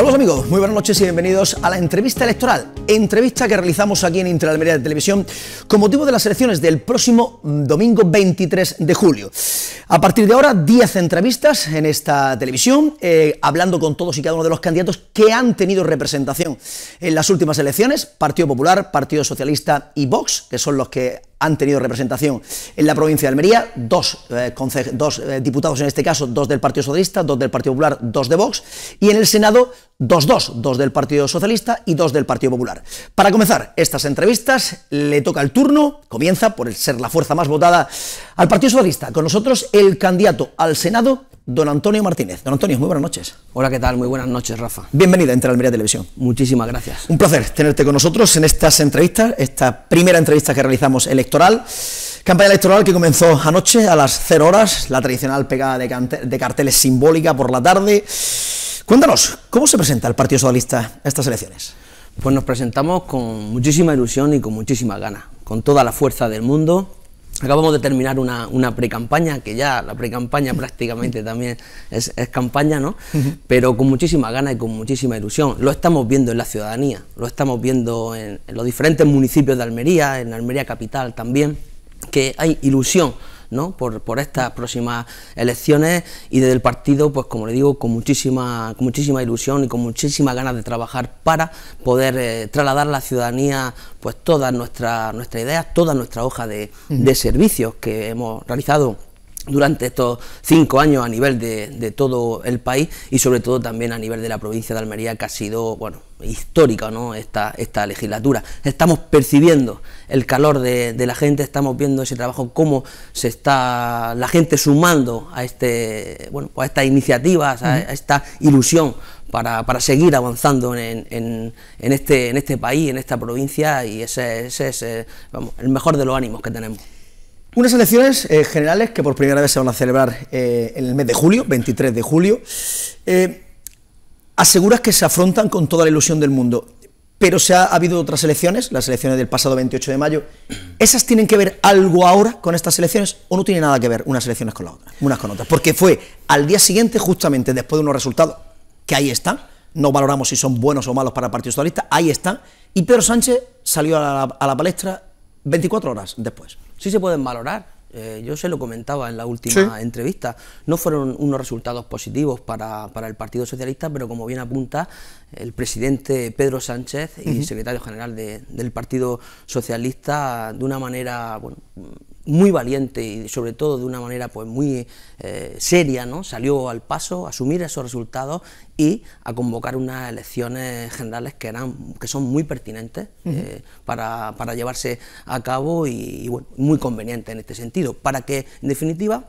Saludos amigos, muy buenas noches y bienvenidos a la entrevista electoral, entrevista que realizamos aquí en Interalmería de Televisión con motivo de las elecciones del próximo domingo 23 de julio. A partir de ahora, 10 entrevistas en esta televisión, eh, hablando con todos y cada uno de los candidatos que han tenido representación en las últimas elecciones, Partido Popular, Partido Socialista y Vox, que son los que han tenido representación en la provincia de Almería, dos, eh, eh, diputados en este caso, dos del Partido Socialista, dos del Partido Popular, dos de Vox, y en el Senado, dos, dos, dos del Partido Socialista y dos del Partido Popular. Para comenzar estas entrevistas, le toca el turno, comienza por ser la fuerza más votada al Partido Socialista. Con nosotros, el candidato al Senado, don Antonio Martínez. Don Antonio, muy buenas noches. Hola, ¿qué tal? Muy buenas noches, Rafa. Bienvenida a Entre Almería Televisión. Muchísimas gracias. Un placer tenerte con nosotros en estas entrevistas, esta primera entrevista que realizamos electoral. Campaña electoral que comenzó anoche a las 0 horas, la tradicional pegada de, carteles simbólica por la tarde. Cuéntanos, ¿cómo se presenta el Partido Socialista a estas elecciones? Pues nos presentamos con muchísima ilusión y con muchísimas ganas, con toda la fuerza del mundo, Acabamos de terminar una, pre-campaña, que ya la pre-campaña prácticamente también es, campaña, ¿no? Pero con muchísima ganas y con muchísima ilusión. Lo estamos viendo en la ciudadanía, lo estamos viendo en los diferentes municipios de Almería, en Almería Capital también, que hay ilusión ¿no? por, estas próximas elecciones y desde el partido, pues como le digo, con muchísima, con muchísima ilusión y con muchísimas ganas de trabajar para poder eh, trasladar a la ciudadanía pues todas nuestras ideas, toda nuestra hoja de, de servicios que hemos realizado durante estos cinco años a nivel de, todo el país y sobre todo también a nivel de la provincia de Almería que ha sido bueno histórica ¿no? esta, esta legislatura. Estamos percibiendo el calor de, la gente, estamos viendo ese trabajo, cómo se está la gente sumando a este bueno a estas iniciativas, a, esta ilusión para, seguir avanzando en, en, este, en este país, en esta provincia, y ese, ese es eh, el mejor de los ánimos que tenemos. Unas elecciones eh, generales que por primera vez se van a celebrar eh, en el mes de julio, 23 de julio. Eh, aseguras que se afrontan con toda la ilusión del mundo, pero se ha, habido otras elecciones, las elecciones del pasado 28 de mayo. ¿Esas tienen que ver algo ahora con estas elecciones o no tienen nada que ver unas elecciones con las otras, unas con otras? Porque fue al día siguiente, justamente después de unos resultados que ahí están, no valoramos si son buenos o malos para el Partido Socialista, ahí están, y Pedro Sánchez salió a la palestra 24 horas después. Sí se pueden valorar. Eh, yo se lo comentaba en la última entrevista. No fueron unos resultados positivos para, el Partido Socialista, pero como bien apunta el presidente Pedro Sánchez y secretario general del Partido Socialista, de una manera bueno, muy valiente y sobre todo de una manera pues muy eh, seria, ¿no? salió al paso, a asumir esos resultados y a convocar unas elecciones generales que eran que son muy pertinentes eh, para, para, llevarse a cabo y, muy convenientes en este sentido, para que en definitiva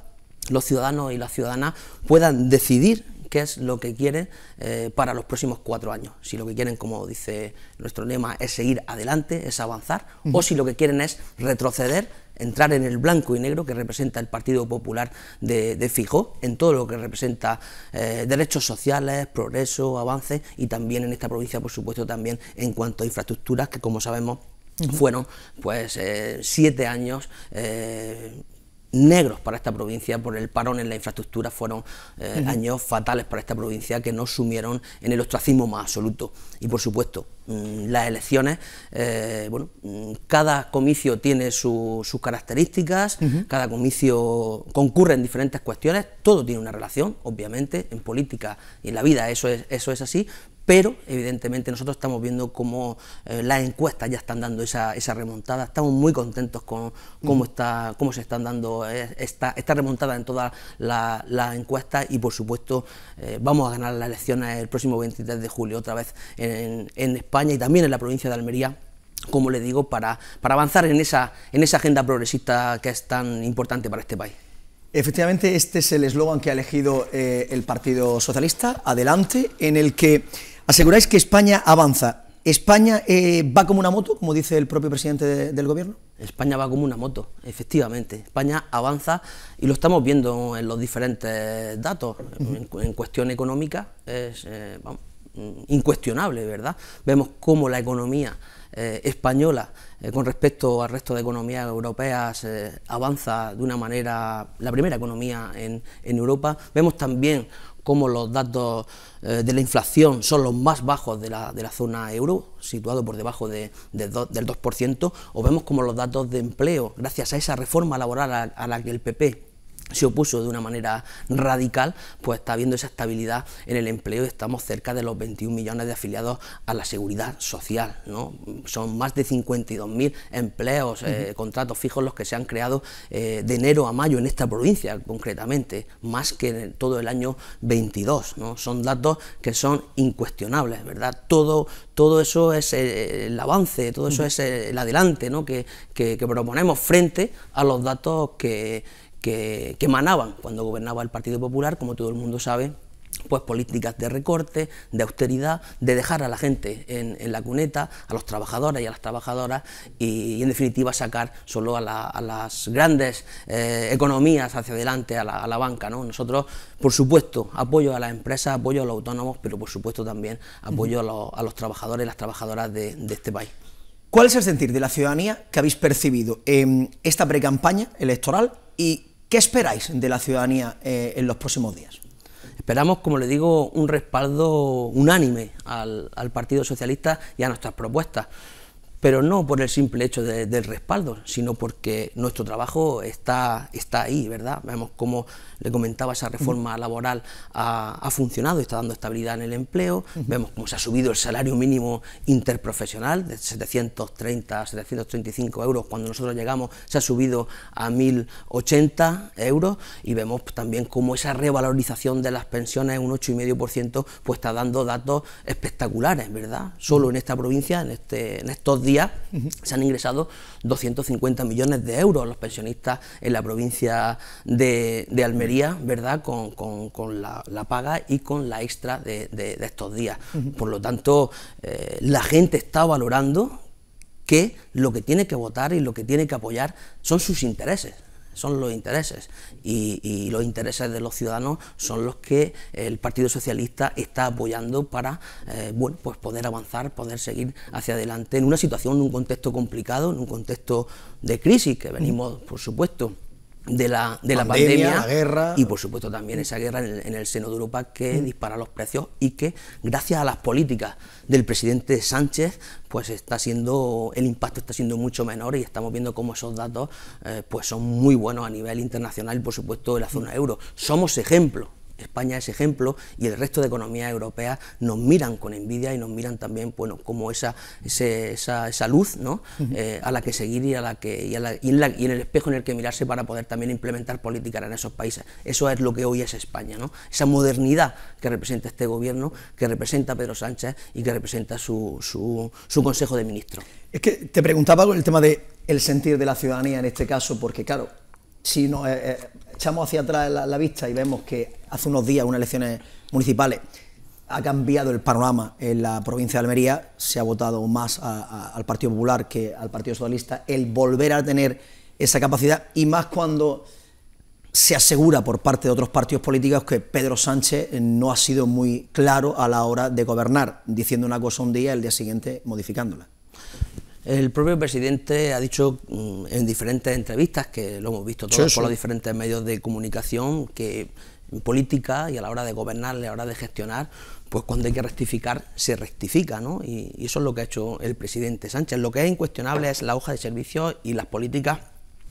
los ciudadanos y las ciudadanas puedan decidir qué es lo que quieren eh, para los próximos cuatro años. Si lo que quieren, como dice nuestro lema, es seguir adelante, es avanzar, o si lo que quieren es retroceder, entrar en el blanco y negro que representa el Partido Popular de, Fijo, en todo lo que representa eh, derechos sociales, progreso, avances y también en esta provincia, por supuesto, también en cuanto a infraestructuras que, como sabemos, fueron pues eh, siete años eh, negros para esta provincia por el parón en la infraestructura fueron eh, años fatales para esta provincia que nos sumieron en el ostracismo más absoluto y por supuesto mm, las elecciones eh, bueno mm, cada comicio tiene sus características cada comicio concurre en diferentes cuestiones todo tiene una relación obviamente en política y en la vida eso es eso es así pero evidentemente nosotros estamos viendo cómo eh, las encuestas ya están dando esa, remontada, estamos muy contentos con cómo, mm. está, cómo se están dando eh, esta, esta remontada en todas las encuestas y por supuesto eh, vamos a ganar las elecciones el próximo 23 de julio otra vez en, España y también en la provincia de Almería como le digo, para, para avanzar en esa, en esa agenda progresista que es tan importante para este país. Efectivamente, este es el eslogan que ha elegido el Partido Socialista, Adelante, en el que ¿Aseguráis que España avanza? ¿España eh, va como una moto, como dice el propio presidente del gobierno? España va como una moto, efectivamente. España avanza y lo estamos viendo en los diferentes datos. en, cuestión económica es eh, incuestionable, ¿verdad? Vemos cómo la economía eh, española con respecto al resto de economías europeas avanza de una manera, la primera economía en Europa. Vemos también como los datos eh, de la inflación son los más bajos de la, de la zona euro, situado por debajo de, del 2%, o vemos como los datos de empleo, gracias a esa reforma laboral a la que el PP se opuso de una manera radical, pues está habiendo esa estabilidad en el empleo y estamos cerca de los 21 millones de afiliados a la seguridad social. ¿no? Son más de 52.000 empleos, eh, contratos fijos los que se han creado eh, de enero a mayo en esta provincia concretamente, más que en todo el año 22. ¿no? Son datos que son incuestionables, ¿verdad? Todo, todo eso es eh, el, avance, todo eso es el adelante que, que proponemos frente a los datos que que, emanaban cuando gobernaba el Partido Popular, como todo el mundo sabe, pues políticas de recorte, de austeridad, de dejar a la gente en, la cuneta, a los trabajadores y a las trabajadoras y, en definitiva sacar solo a, las grandes eh, economías hacia adelante, a la, banca. ¿no? Nosotros, por supuesto, apoyo a las empresas, apoyo a los autónomos, pero por supuesto también apoyo a, los, trabajadores y las trabajadoras de, este país. ¿Cuál es el sentir de la ciudadanía que habéis percibido en esta precampaña electoral y ¿Qué esperáis de la ciudadanía eh, en los próximos días? Esperamos, como le digo, un respaldo unánime al, al Partido Socialista y a nuestras propuestas pero no por el simple hecho del respaldo, sino porque nuestro trabajo está, está ahí, ¿verdad? Vemos cómo le comentaba esa reforma laboral ha, funcionado y está dando estabilidad en el empleo, vemos cómo se ha subido el salario mínimo interprofesional de 730 a 735 euros, cuando nosotros llegamos se ha subido a 1.080 euros y vemos también cómo esa revalorización de las pensiones, en un 8,5%, pues está dando datos espectaculares, ¿verdad? Solo en esta provincia, en, este, en estos días, se han ingresado 250 millones de euros a los pensionistas en la provincia de, Almería, ¿verdad? Con, la, paga y con la extra de, estos días. Por lo tanto, eh, la gente está valorando que lo que tiene que votar y lo que tiene que apoyar son sus intereses son los intereses y, los intereses de los ciudadanos son los que el Partido Socialista está apoyando para eh, bueno, pues poder avanzar, poder seguir hacia adelante en una situación, en un contexto complicado, en un contexto de crisis que venimos, por supuesto, de la, de la pandemia, guerra. y por supuesto también esa guerra en el, seno de Europa que mm. dispara los precios y que gracias a las políticas del presidente Sánchez pues está siendo el impacto está siendo mucho menor y estamos viendo cómo esos datos eh, pues son muy buenos a nivel internacional y por supuesto de la zona mm. euro somos ejemplo España es ejemplo y el resto de economía europea nos miran con envidia y nos miran también bueno, como esa, esa, luz ¿no? Eh, a la que seguir y, a la que, y, en el espejo en el que mirarse para poder también implementar políticas en esos países. Eso es lo que hoy es España, ¿no? esa modernidad que representa este gobierno, que representa Pedro Sánchez y que representa su, su, Consejo de Ministros. Es que te preguntaba con el tema de el sentir de la ciudadanía en este caso, porque claro, si no, eh, eh, echamos hacia atrás la, vista y vemos que hace unos días, unas elecciones municipales, ha cambiado el panorama en la provincia de Almería, se ha votado más al Partido Popular que al Partido Socialista, el volver a tener esa capacidad y más cuando se asegura por parte de otros partidos políticos que Pedro Sánchez eh, no ha sido muy claro a la hora de gobernar, diciendo una cosa un día y el día siguiente modificándola. El propio presidente ha dicho mm, en diferentes entrevistas, que lo hemos visto todos por los diferentes medios de comunicación, que en política y a la hora de gobernar, a la hora de gestionar, pues cuando hay que rectificar, se rectifica, ¿no? Y, y eso es lo que ha hecho el presidente Sánchez. Lo que es incuestionable es la hoja de servicio y las políticas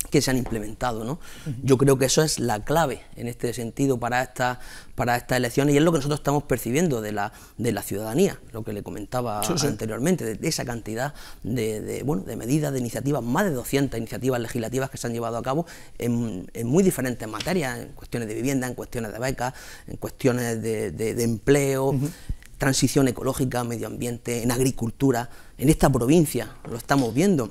que se han implementado. ¿no? Yo creo que eso es la clave en este sentido para, esta, para estas elecciones y es lo que nosotros estamos percibiendo de la, de la ciudadanía, lo que le comentaba anteriormente, de, esa cantidad de, bueno, de medidas, de iniciativas, más de 200 iniciativas legislativas que se han llevado a cabo en, muy diferentes materias, en cuestiones de vivienda, en cuestiones de becas, en cuestiones de, empleo. transición ecológica, medio ambiente, en agricultura, en esta provincia, lo estamos viendo.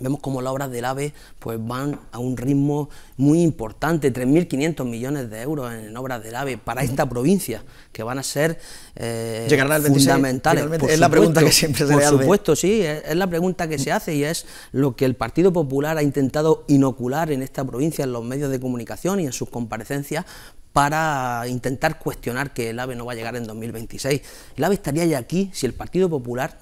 Vemos como las obras del AVE pues, van a un ritmo muy importante, 3.500 millones de euros en obras del AVE para esta provincia, que van a ser eh, fundamentales. es la pregunta que siempre se Por supuesto, sí, es, la pregunta que se hace y es lo que el Partido Popular ha intentado inocular en esta provincia, en los medios de comunicación y en sus comparecencias, para intentar cuestionar que el AVE no va a llegar en 2026. El AVE estaría ya aquí si el Partido Popular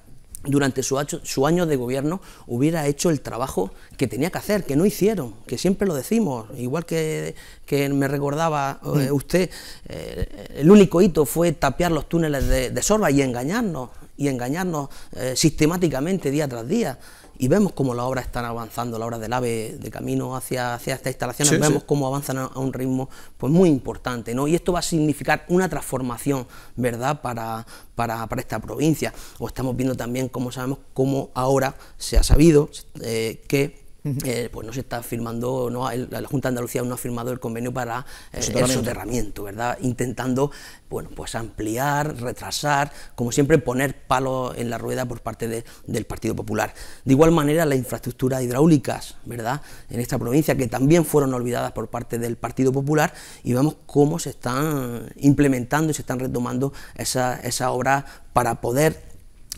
durante su, año de gobierno hubiera hecho el trabajo que tenía que hacer, que no hicieron, que siempre lo decimos, igual que, me recordaba eh, mm. usted, eh, el único hito fue tapear los túneles de, Sorba y engañarnos, y engañarnos eh, sistemáticamente día tras día y vemos cómo las obras están avanzando, las obras del AVE de camino hacia, hacia estas instalaciones, vemos cómo avanzan a, un ritmo pues muy importante, ¿no? Y esto va a significar una transformación, ¿verdad?, para, para, para esta provincia. O estamos viendo también, como sabemos, cómo ahora se ha sabido eh, que eh, pues no se está firmando, la Junta de Andalucía no ha firmado el convenio para eh, el, soterramiento. ¿verdad? Intentando, bueno, pues ampliar, retrasar, como siempre poner palo en la rueda por parte del Partido Popular. De igual manera, las infraestructuras hidráulicas, ¿verdad?, en esta provincia, que también fueron olvidadas por parte del Partido Popular, y vemos cómo se están implementando y se están retomando esas esa obras para poder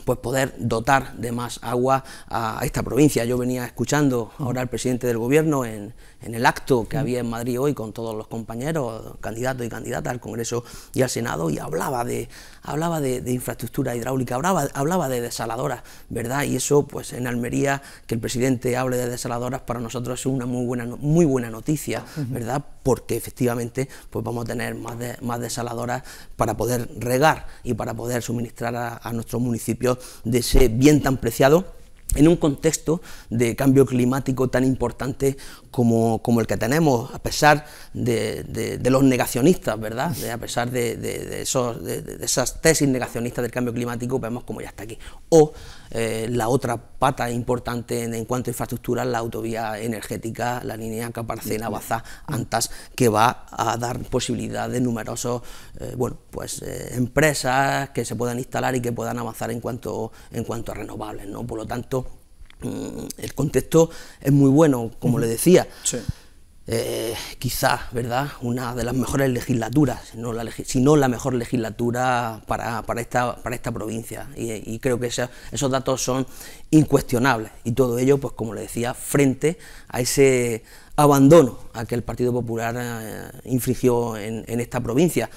pues poder dotar de más agua a esta provincia. Yo venía escuchando ahora al presidente del gobierno en, en, el acto que había en Madrid hoy con todos los compañeros, candidatos y candidatas al Congreso y al Senado, y hablaba de, hablaba de, infraestructura hidráulica, hablaba, hablaba de desaladoras, ¿verdad? Y eso, pues en Almería, que el presidente hable de desaladoras, para nosotros es una muy buena, muy buena noticia, ¿verdad? porque efectivamente pues vamos a tener más, más desaladoras para poder regar y para poder suministrar a, nuestros municipios de ese bien tan preciado en un contexto de cambio climático tan importante como, el que tenemos, a pesar de, los negacionistas, ¿verdad? a pesar esos, de, esas tesis negacionistas del cambio climático, vemos como ya está aquí. O eh, la otra pata importante en, cuanto a infraestructura, la autovía energética, la línea caparcena Baza antas que va a dar posibilidad de numerosos eh, bueno, pues, eh, empresas que se puedan instalar y que puedan avanzar en cuanto, en cuanto a renovables. ¿no? Por lo tanto, mm, el contexto es muy bueno, como le decía. Sí eh, quizás, ¿verdad?, una de las mejores legislaturas, no la, la mejor legislatura para, esta, para esta provincia. Y, creo que esos datos son incuestionables. Y todo ello, pues como le decía, frente a ese abandono a que el Partido Popular eh, infligió en, esta provincia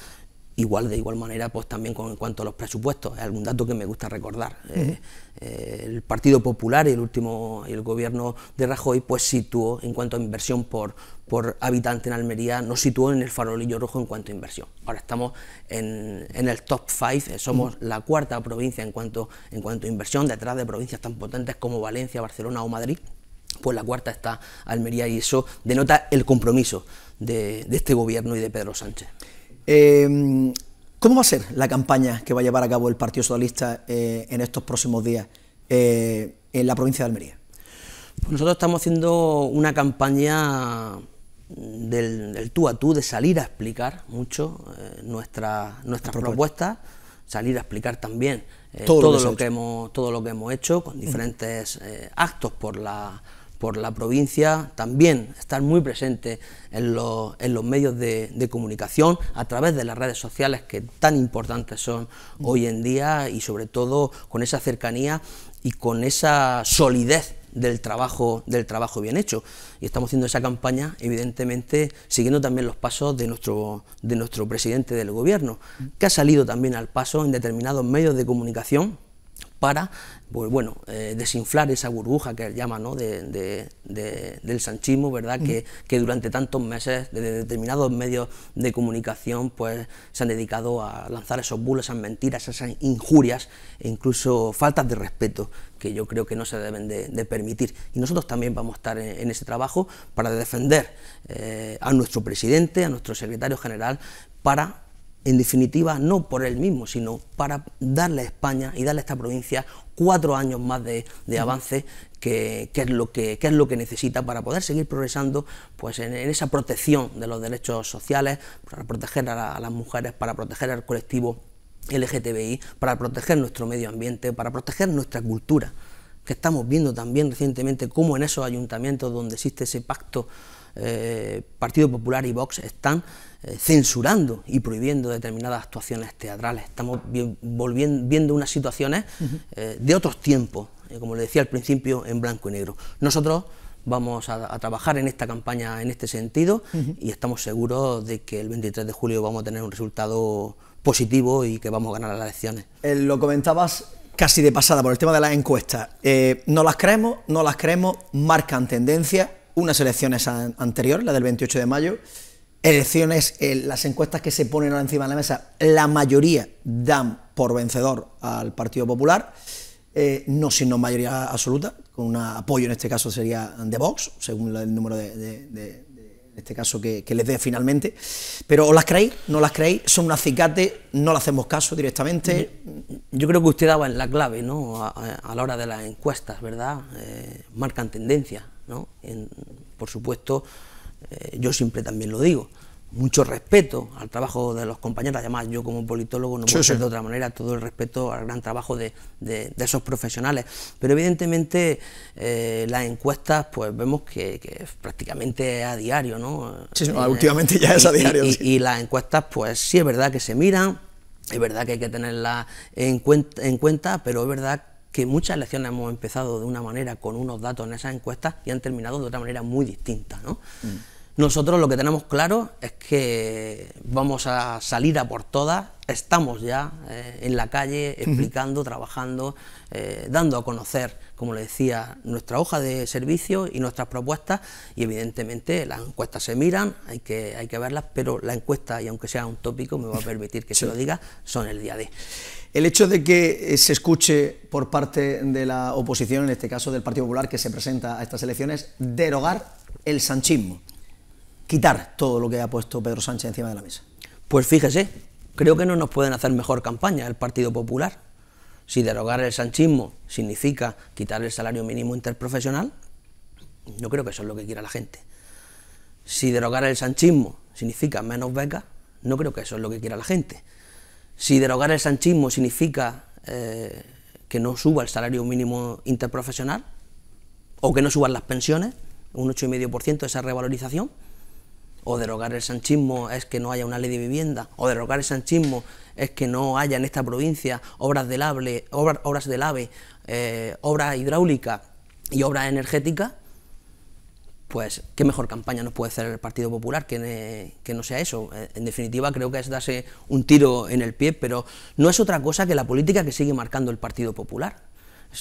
igual de igual manera pues también con en cuanto a los presupuestos es algún dato que me gusta recordar eh, eh, el Partido Popular y el último el gobierno de Rajoy pues situó en cuanto a inversión por por habitante en Almería nos situó en el farolillo rojo en cuanto a inversión. Ahora estamos en, el top five, eh, somos mm. la cuarta provincia en cuanto, en cuanto a inversión, detrás de provincias tan potentes como Valencia, Barcelona o Madrid pues la cuarta está Almería y eso denota el compromiso de, este gobierno y de Pedro Sánchez. Em, ¿Cómo va a ser la campaña que va a llevar a cabo el Partido Socialista eh, en estos próximos días eh, en la provincia de Almería? Pues nosotros estamos haciendo una campaña del, tú a tú, de salir a explicar mucho nuestras eh, nuestra, nuestras propuestas, salir a explicar también eh, todo, lo, que hemos, todo lo que hemos hecho con mm. diferentes eh, actos por la, por la provincia, también estar muy presente en los, medios de, comunicación a través de las redes sociales que tan importantes son mm. hoy en día y sobre todo con esa cercanía y con esa solidez del trabajo, del trabajo bien hecho. Y estamos haciendo esa campaña, evidentemente, siguiendo también los pasos de nuestro, de nuestro presidente del gobierno, que ha salido también al paso en determinados medios de comunicación para pues bueno, eh, desinflar esa burbuja que él llama ¿no? de, de, del sanchismo, ¿verdad? Mm. Que, que, durante tantos meses ...de determinados medios de comunicación pues, se han dedicado a lanzar esos bulos, esas mentiras, esas injurias e incluso faltas de respeto que yo creo que no se deben de, permitir. Y nosotros también vamos a estar en, ese trabajo para defender eh, a nuestro presidente, a nuestro secretario general, para en definitiva, no por él mismo, sino para darle a España y darle a esta provincia cuatro años más de, avance, que, es lo que, es lo que necesita para poder seguir progresando pues, en, esa protección de los derechos sociales, para proteger a las mujeres, para proteger al colectivo LGTBI para proteger nuestro medio ambiente, para proteger nuestra cultura, que estamos viendo también recientemente cómo en esos ayuntamientos donde existe ese pacto eh, Partido Popular y Vox están eh, censurando y prohibiendo determinadas actuaciones teatrales. Estamos volviendo, viendo unas situaciones eh, de otros tiempos, como le decía al principio, en blanco y negro. Nosotros vamos a, trabajar en esta campaña en este sentido y estamos seguros de que el 23 de julio vamos a tener un resultado positivo y que vamos a ganar las elecciones. Eh, lo comentabas casi de pasada por el tema de las encuestas. Eh, ¿No las creemos? ¿No las creemos? Marcan tendencia. Unas elecciones anteriores, la del 28 de mayo. Elecciones, eh, las encuestas que se ponen ahora encima de la mesa, la mayoría dan por vencedor al Partido Popular. no sino mayoría absoluta, con un apoyo en este caso sería de Vox, según el número de, en este caso que, les dé finalmente, pero os las creéis, no las creéis, son un acicate, no le hacemos caso directamente. Yo, creo que usted daba en la clave, ¿no? A, la hora de las encuestas, ¿verdad? Eh, marcan tendencia, ¿no? por supuesto, eh, yo siempre también lo digo mucho respeto al trabajo de los compañeros, además yo como politólogo no puedo ser de otra manera, todo el respeto al gran trabajo de, esos profesionales, pero evidentemente eh, las encuestas pues vemos que, que prácticamente a diario, ¿no? Sí, eh, últimamente ya es a diario. Y, y, las encuestas pues sí es verdad que se miran, es verdad que hay que tenerlas en cuenta, en cuenta pero es verdad que muchas elecciones hemos empezado de una manera con unos datos en esas encuestas y han terminado de otra manera muy distinta, ¿no? Mm. Nosotros lo que tenemos claro es que vamos a salir a por todas, estamos ya eh, en la calle explicando, trabajando, eh, dando a conocer, como le decía, nuestra hoja de servicio y nuestras propuestas y evidentemente las encuestas se miran, hay que, hay que verlas, pero la encuesta, y aunque sea un tópico, me va a permitir que se lo diga, son el día de. El hecho de que eh, se escuche por parte de la oposición, en este caso del Partido Popular, que se presenta a estas elecciones, derogar el sanchismo quitar todo lo que ha puesto Pedro Sánchez encima de la mesa? Pues fíjese, creo que no nos pueden hacer mejor campaña el Partido Popular. Si derogar el sanchismo significa quitar el salario mínimo interprofesional, no creo que eso es lo que quiera la gente. Si derogar el sanchismo significa menos becas, no creo que eso es lo que quiera la gente. Si derogar el sanchismo significa eh, que no suba el salario mínimo interprofesional o que no suban las pensiones, un 8,5% de esa revalorización, o derogar el sanchismo es que no haya una ley de vivienda, o derogar el sanchismo es que no haya en esta provincia obras del AVE, obras, obras, del AVE, eh, obras hidráulicas y obras energéticas, pues qué mejor campaña nos puede hacer el Partido Popular que, que, no sea eso. Eh, en definitiva, creo que es darse un tiro en el pie, pero no es otra cosa que la política que sigue marcando el Partido Popular.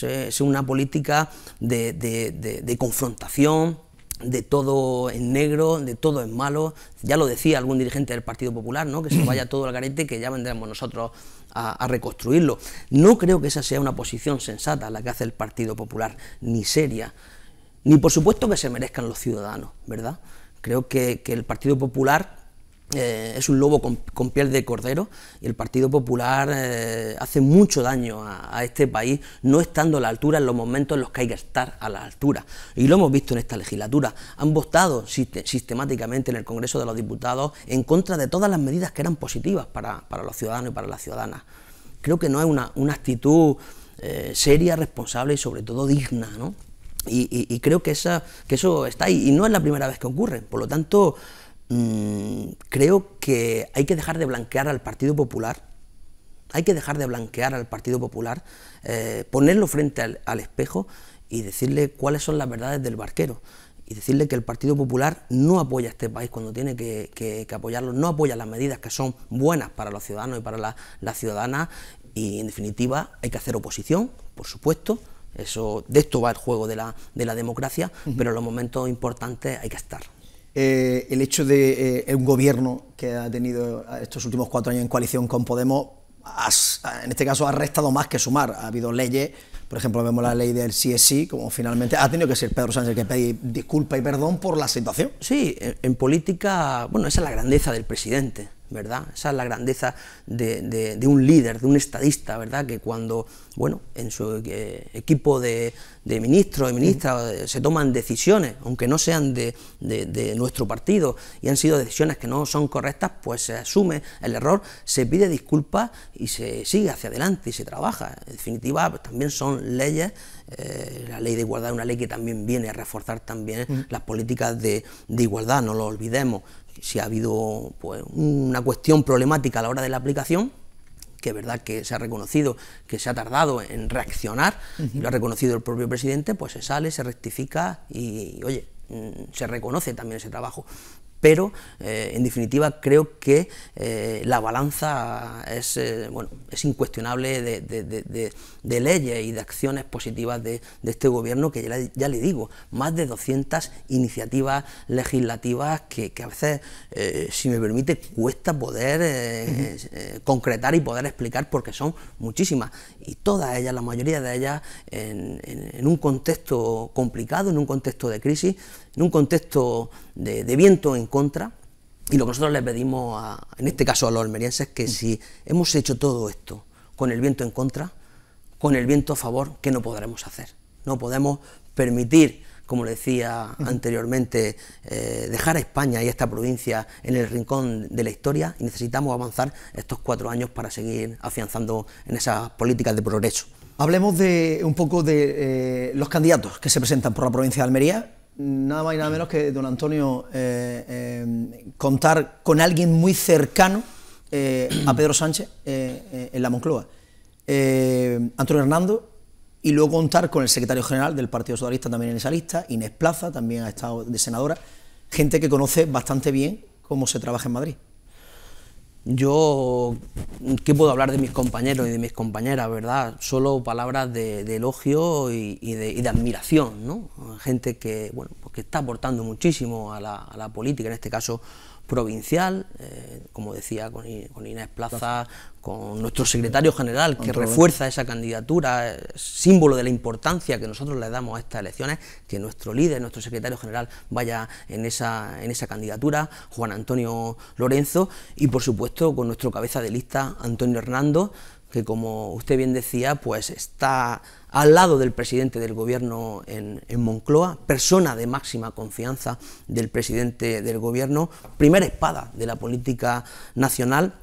Es, una política de, de, de confrontación, de todo en negro, de todo en malo. Ya lo decía algún dirigente del Partido Popular, ¿no? que se vaya todo al garete, que ya vendremos nosotros a, reconstruirlo. No creo que esa sea una posición sensata la que hace el Partido Popular, ni seria, ni por supuesto que se merezcan los ciudadanos, ¿verdad? Creo que, que el Partido Popular eh, es un lobo con, piel de cordero y el Partido Popular eh, hace mucho daño a, este país no estando a la altura en los momentos en los que hay que estar a la altura. Y lo hemos visto en esta legislatura. Han votado sistemáticamente en el Congreso de los Diputados en contra de todas las medidas que eran positivas para, los ciudadanos y para las ciudadanas. Creo que no es una, actitud eh, seria, responsable y sobre todo digna. ¿no? Y, creo que, esa, que eso está ahí y no es la primera vez que ocurre. Por lo tanto... Mm, creo que hay que dejar de blanquear al Partido Popular, hay que dejar de blanquear al Partido Popular, eh, ponerlo frente al, espejo y decirle cuáles son las verdades del barquero y decirle que el Partido Popular no apoya a este país cuando tiene que, apoyarlo, no apoya las medidas que son buenas para los ciudadanos y para las la ciudadanas y en definitiva hay que hacer oposición, por supuesto, eso, de esto va el juego de la, democracia, pero en los momentos importantes hay que estar. Eh, el hecho de un eh, gobierno que ha tenido estos últimos cuatro años en coalición con Podemos, en este caso ha restado más que sumar. Ha habido leyes, por ejemplo, vemos la ley del sí como finalmente ha tenido que ser Pedro Sánchez que pedir disculpa y perdón por la situación. Sí, en política, bueno, esa es la grandeza del presidente ¿verdad? Esa es la grandeza de, un líder, de un estadista, ¿verdad? Que cuando, bueno, en su eh, equipo de, de ministros, y ministras, eh, se toman decisiones, aunque no sean de, nuestro partido, y han sido decisiones que no son correctas, pues se asume el error, se pide disculpas y se sigue hacia adelante y se trabaja. En definitiva, pues, también son leyes eh, la ley de igualdad es una ley que también viene a reforzar también las políticas de, igualdad, no lo olvidemos. Si ha habido pues, una cuestión problemática a la hora de la aplicación, que es verdad que se ha reconocido que se ha tardado en reaccionar, lo ha reconocido el propio presidente, pues se sale, se rectifica y oye, mm, se reconoce también ese trabajo pero eh, en definitiva creo que eh, la balanza es, eh, bueno, es incuestionable de, leyes y de acciones positivas de, este gobierno, que ya, le digo, más de 200 iniciativas legislativas que, que a veces, si me permite, cuesta poder concretar y poder explicar porque son muchísimas y todas ellas, la mayoría de ellas, en un contexto complicado, en un contexto de crisis, en un contexto de, viento en contra, y lo que nosotros les pedimos, a, en este caso a los almerienses, es que si hemos hecho todo esto con el viento en contra, con el viento a favor, ¿qué no podremos hacer? No podemos permitir, como le decía anteriormente, eh, dejar a España y a esta provincia en el rincón de la historia y necesitamos avanzar estos cuatro años para seguir afianzando en esas políticas de progreso. Hablemos de un poco de eh, los candidatos que se presentan por la provincia de Almería nada más y nada menos que don Antonio eh, eh, contar con alguien muy cercano eh, a Pedro Sánchez en la Moncloa. Antonio Hernando, y luego contar con el secretario general del Partido Socialista también en esa lista, Inés Plaza también ha estado de senadora, gente que conoce bastante bien cómo se trabaja en Madrid. Yo, ¿qué puedo hablar de mis compañeros y de mis compañeras, verdad? Solo palabras de, elogio y, de, admiración, ¿no? Gente que, bueno, pues que está aportando muchísimo a la política, en este caso provincial, eh, como decía con, Inés Plaza, con nuestro secretario general, que refuerza esa candidatura, eh, símbolo de la importancia que nosotros le damos a estas elecciones, que nuestro líder, nuestro secretario general vaya en esa, en esa candidatura, Juan Antonio Lorenzo, y por supuesto con nuestro cabeza de lista, Antonio Hernando, que como usted bien decía, pues está al lado del presidente del gobierno en, Moncloa, persona de máxima confianza del presidente del gobierno, primera espada de la política nacional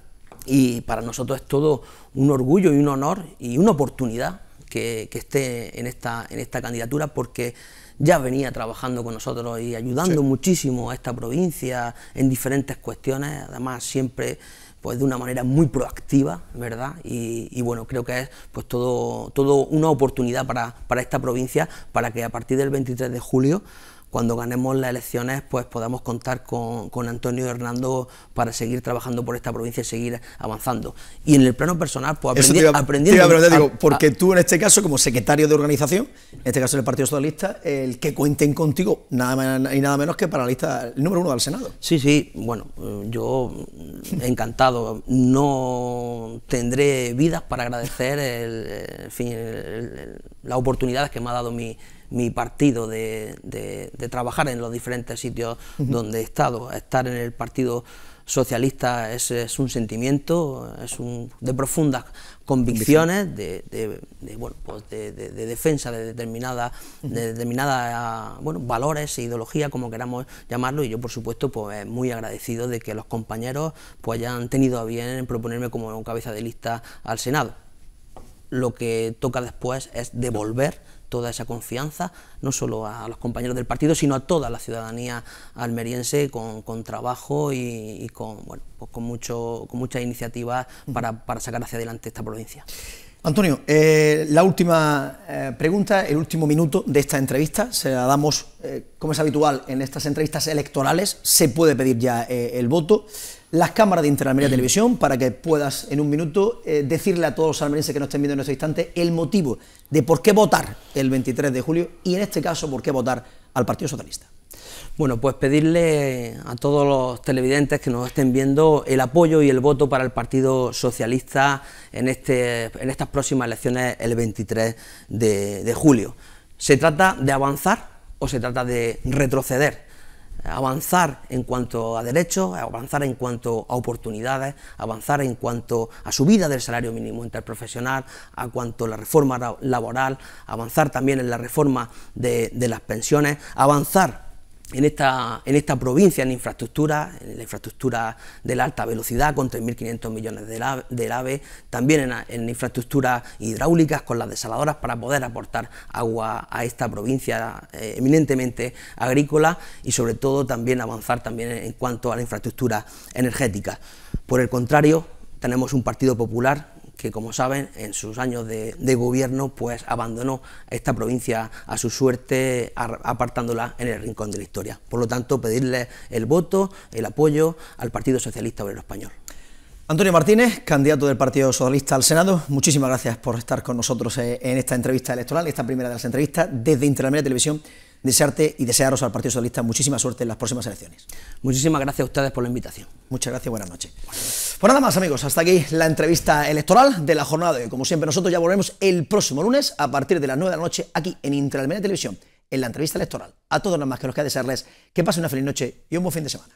y para nosotros es todo un orgullo y un honor y una oportunidad que, esté en esta, en esta candidatura porque ya venía trabajando con nosotros y ayudando muchísimo a esta provincia en diferentes cuestiones, además siempre pues de una manera muy proactiva, ¿verdad? Y, bueno, creo que es pues todo, todo una oportunidad para, para esta provincia para que a partir del 23 de julio cuando ganemos las elecciones pues podamos contar con, Antonio Hernando para seguir trabajando por esta provincia y seguir avanzando. Y en el plano personal, pues aprendí, aprendiendo... Te digo, porque tú en este caso, como secretario de organización, en este caso del Partido Socialista, el que cuenten contigo, nada y nada menos que para la lista número uno del Senado. Sí, sí, bueno, yo encantado. No tendré vidas para agradecer el, las oportunidades que me ha dado mi mi partido de, trabajar en los diferentes sitios donde he estado. Estar en el Partido Socialista es, un sentimiento, es un, de profundas convicciones, de, de bueno, pues defensa de determinadas de bueno, valores e ideología, como queramos llamarlo, y yo por supuesto pues eh, muy agradecido de que los compañeros pues hayan tenido a bien proponerme como cabeza de lista al Senado lo que toca después es devolver toda esa confianza, no solo a los compañeros del partido, sino a toda la ciudadanía almeriense con, trabajo y, con, bueno, pues con, mucho, con muchas iniciativas para, sacar hacia adelante esta provincia. Antonio, eh, la última eh, pregunta, el último minuto de esta entrevista, se la damos, eh, como es habitual en estas entrevistas electorales, se puede pedir ya el voto las cámaras de Interalmería Televisión para que puedas en un minuto eh, decirle a todos los almerienses que nos estén viendo en este instante el motivo de por qué votar el 23 de julio y en este caso por qué votar al Partido Socialista. Bueno, pues pedirle a todos los televidentes que nos estén viendo el apoyo y el voto para el Partido Socialista en, este, en estas próximas elecciones el 23 de julio. ¿Se trata de avanzar o se trata de retroceder? avanzar en cuanto a derechos, avanzar en cuanto a oportunidades, avanzar en cuanto a subida del salario mínimo interprofesional, a cuanto a la reforma laboral, avanzar también en la reforma de, de las pensiones, avanzar en esta, en esta provincia en infraestructura, en la infraestructura de la alta velocidad con 3.500 millones de de AVE también en, en, infraestructuras hidráulicas con las desaladoras para poder aportar agua a esta provincia eh, eminentemente agrícola y sobre todo también avanzar también en cuanto a la infraestructura energética. Por el contrario, tenemos un Partido Popular que como saben en sus años de, gobierno pues abandonó esta provincia a su suerte apartándola en el rincón de la historia. Por lo tanto, pedirle el voto, el apoyo al Partido Socialista Obrero Español. Antonio Martínez, candidato del Partido Socialista al Senado, muchísimas gracias por estar con nosotros eh, en esta entrevista electoral, esta primera de las entrevistas desde Interamérica Televisión desearte y desearos al Partido Socialista muchísima suerte en las próximas elecciones. Muchísimas gracias a ustedes por la invitación. Muchas gracias, buenas noches. Pues nada más, amigos, hasta aquí la entrevista electoral de la jornada de hoy. Como siempre, nosotros ya volvemos el próximo lunes a partir de las 9 de la noche aquí en Interalmenia Televisión, en la entrevista electoral. A todos los más que nos queda desearles que pasen una feliz noche y un buen fin de semana.